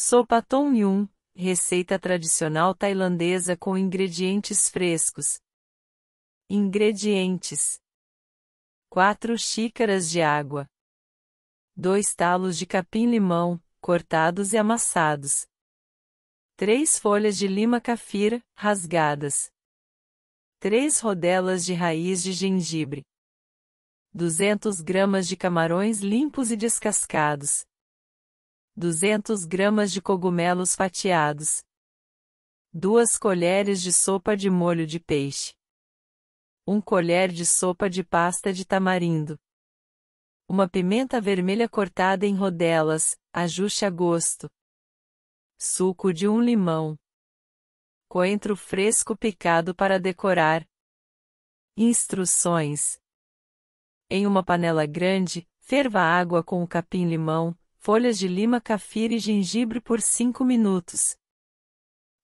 Sopa Tom Yum, receita tradicional tailandesa com ingredientes frescos. Ingredientes: 4 xícaras de água, 2 talos de capim-limão, cortados e amassados, 3 folhas de lima cafir, rasgadas, 3 rodelas de raiz de gengibre, 200 gramas de camarões limpos e descascados, 200 gramas de cogumelos fatiados, 2 colheres de sopa de molho de peixe, 1 colher de sopa de pasta de tamarindo, uma pimenta vermelha cortada em rodelas, ajuste a gosto, suco de um limão, coentro fresco picado para decorar. Instruções: Em uma panela grande, ferva água com o capim-limão, folhas de lima cafira e gengibre por 5 minutos.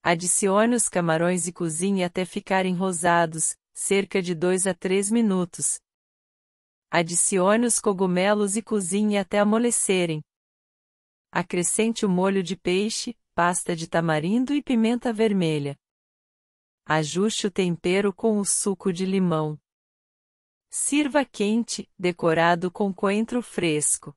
Adicione os camarões e cozinhe até ficarem rosados, cerca de 2 a 3 minutos. Adicione os cogumelos e cozinhe até amolecerem. Acrescente o molho de peixe, pasta de tamarindo e pimenta vermelha. Ajuste o tempero com o suco de limão. Sirva quente, decorado com coentro fresco.